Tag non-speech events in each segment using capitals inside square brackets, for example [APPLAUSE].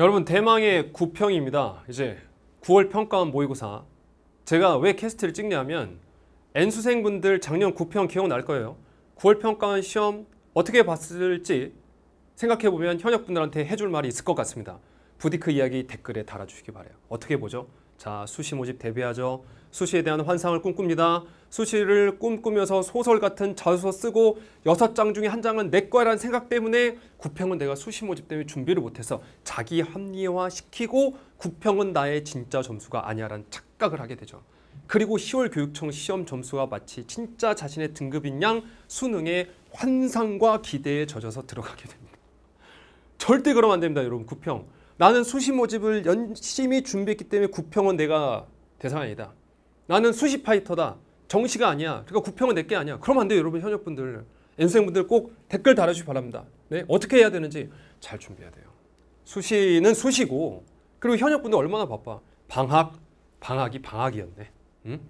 여러분 대망의 9평입니다. 이제 9월 평가원 모의고사 제가 왜 캐스트를 찍냐면 N수생분들 작년 9평 기억날 거예요. 9월 평가원 시험 어떻게 봤을지 생각해보면 현역분들한테 해줄 말이 있을 것 같습니다. 부디크 이야기 댓글에 달아주시기 바래요. 어떻게 보죠? 자, 수시 모집 대비하죠. 수시에 대한 환상을 꿈꿉니다. 수시를 꿈꾸면서 소설 같은 자소서 쓰고 여섯 장 중에 한 장은 내거는 생각 때문에 구평은 내가 수시 모집 때문에 준비를 못해서 자기 합리화시키고 구평은 나의 진짜 점수가 아니야라는 착각을 하게 되죠. 그리고 10월 교육청 시험 점수와 마치 진짜 자신의 등급인 양 수능의 환상과 기대에 젖어서 들어가게 됩니다. 절대 그러면 안 됩니다, 여러분. 구평. 나는 수시 모집을 열심히 준비했기 때문에 구평은 내가 대상 아니다. 나는 수시 파이터다. 정시가 아니야. 그러니까 구평은 내게 아니야. 그럼 안 돼요, 여러분 현역분들. 연수생분들 꼭 댓글 달아주시기 바랍니다. 네? 어떻게 해야 되는지 잘 준비해야 돼요. 수시는 수시고 그리고 현역분들 얼마나 바빠. 방학, 방학이 방학이었네. 응?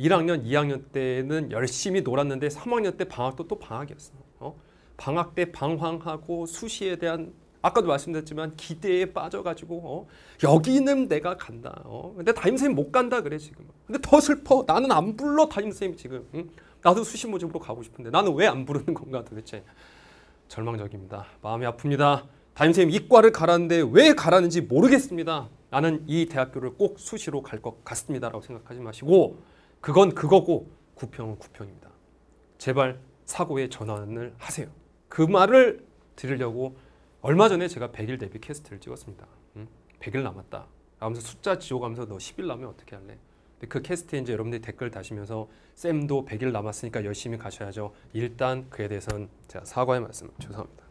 1학년, 2학년 때는 열심히 놀았는데 3학년 때 방학도 또 방학이었어. 어? 방학 때 방황하고 수시에 대한 아까도 말씀드렸지만 기대에 빠져가지고 어? 여기는 내가 간다. 어? 근데 담임선생님못 간다 그래 지금. 근데 더 슬퍼. 나는 안 불러 담임선생님 지금. 응? 나도 수시 모집으로 가고 싶은데 나는 왜 안 부르는 건가 도대체. 절망적입니다. 마음이 아픕니다. 담임선생님 이과를 가라는데 왜 가라는지 모르겠습니다. 나는 이 대학교를 꼭 수시로 갈 것 같습니다. 라고 생각하지 마시고 그건 그거고 구평은 구평입니다. 제발 사고의 전환을 하세요. 그 말을 드리려고 얼마 전에 제가 100일 데뷔 캐스트를 찍었습니다. 100일 남았다. 하면서 숫자 지워가면서 너 10일 남으면 어떻게 할래? 근데 그 캐스트에 이제 여러분들이 댓글 다시면서 쌤도 100일 남았으니까 열심히 가셔야죠. 일단 그에 대해선 제가 사과의 말씀 죄송합니다.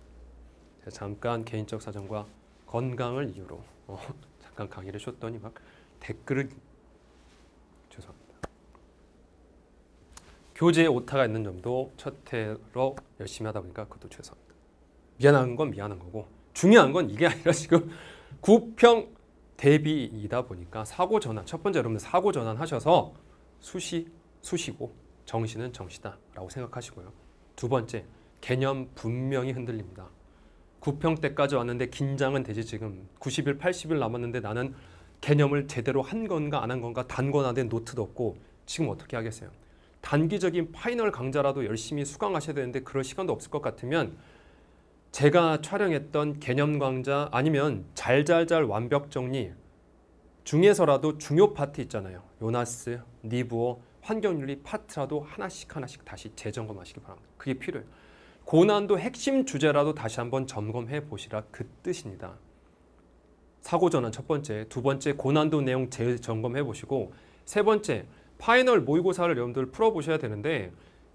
제가 잠깐 개인적 사정과 건강을 이유로 어, [LAUGHS] 잠깐 강의를 쉬었더니 막 댓글을 죄송합니다. 교재에 오타가 있는 점도 첫 해로 열심히 하다 보니까 그것도 죄송합니다. 미안한 건 미안한 거고 중요한 건 이게 아니라 [LAUGHS] 지금 구평 대비이다 보니까 사고 전환 첫 번째 여러분 사고 전환하셔서 수시 수시고 정시는 정시다라고 생각하시고요. 두 번째 개념 분명히 흔들립니다. 구평 때까지 왔는데 긴장은 되지 지금 90일 80일 남았는데 나는 개념을 제대로 한 건가 안 한 건가 단권화된 노트도 없고 지금 어떻게 하겠어요? 단기적인 파이널 강좌라도 열심히 수강하셔야 되는데 그럴 시간도 없을 것 같으면 제가 촬영했던 개념 강좌 아니면 잘잘잘 완벽 정리 중에서라도 중요 파트 있잖아요. 요나스, 니부어, 환경윤리 파트라도 하나씩 하나씩 다시 재점검하시기 바랍니다. 그게 필요해요. 고난도 핵심 주제라도 다시 한번 점검해 보시라 그 뜻입니다. 사고 전환 첫 번째, 두 번째 고난도 내용 재점검해 보시고 세 번째 파이널 모의고사를 여러분들 풀어보셔야 되는데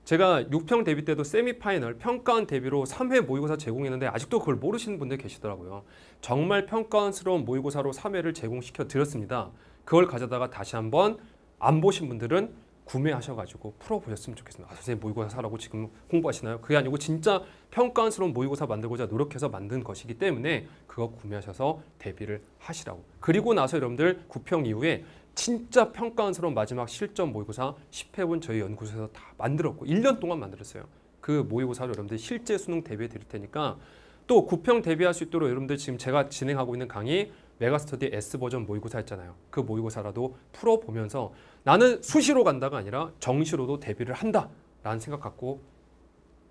제가 6평 대비 때도 세미파이널 평가원 대비로 3회 모의고사 제공했는데 아직도 그걸 모르시는 분들 계시더라고요. 정말 평가원스러운 모의고사로 3회를 제공시켜 드렸습니다. 그걸 가져다가 다시 한번 안 보신 분들은 구매하셔가지고 풀어보셨으면 좋겠습니다. 아, 선생님 모의고사 사라고 지금 홍보하시나요? 그게 아니고 진짜 평가원스러운 모의고사 만들고자 노력해서 만든 것이기 때문에 그거 구매하셔서 대비를 하시라고. 그리고 나서 여러분들 9평 이후에 진짜 평가한스러운 마지막 실전 모의고사 10회분 저희 연구소에서 다 만들었고 1년 동안 만들었어요. 그 모의고사를 여러분들 실제 수능 대비해 드릴 테니까 또9평 대비할 수 있도록 여러분들 지금 제가 진행하고 있는 강의 메가스터디 S버전 모의고사 있잖아요그 모의고사라도 풀어보면서 나는 수시로 간다가 아니라 정시로도 대비를 한다 라는 생각 갖고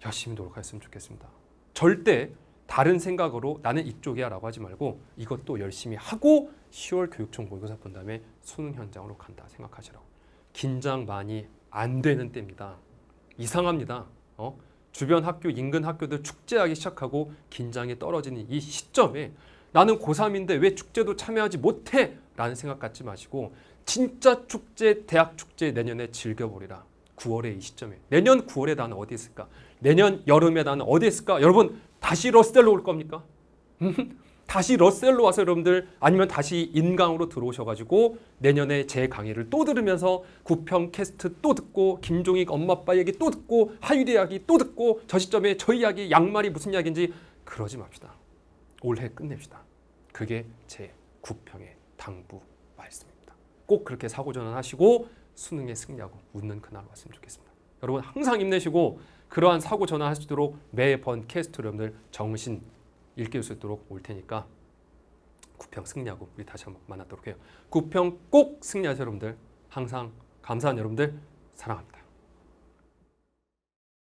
열심히 노력했으면 좋겠습니다. 절대 다른 생각으로 나는 이쪽이야 라고 하지 말고 이것도 열심히 하고 10월 교육청 모의고사 본 다음에 수능 현장으로 간다 생각하시라고. 긴장 많이 안 되는 때입니다. 이상합니다. 어? 주변 학교, 인근 학교들 축제하기 시작하고 긴장이 떨어지는 이 시점에 나는 고3인데 왜 축제도 참여하지 못해? 라는 생각 갖지 마시고 진짜 축제, 대학 축제 내년에 즐겨보리라. 9월의 이 시점에. 내년 9월에 나는 어디 있을까? 내년 여름에 나는 어디 있을까? 여러분 다시 러스델로 올 겁니까? 음? 다시 러셀로 와서 여러분들 아니면 다시 인강으로 들어오셔가지고 내년에 제 강의를 또 들으면서 구평 캐스트 또 듣고 김종익 엄마 아빠 얘기 또 듣고 하유리 이야기 또 듣고 저 시점에 저 이야기 양말이 무슨 이야기인지 그러지 맙시다. 올해 끝냅시다. 그게 제 구평의 당부 말씀입니다. 꼭 그렇게 사고전환하시고 수능에 승리하고 웃는 그날 왔으면 좋겠습니다. 여러분 항상 힘내시고 그러한 사고전환하시도록 매번 캐스트 여러분들 정신 읽길 수 있도록 올 테니까 구평 승리하고 우리 다시 한번 만나도록 해요. 구평 꼭 승리하세요 여러분들. 항상 감사한 여러분들 사랑합니다.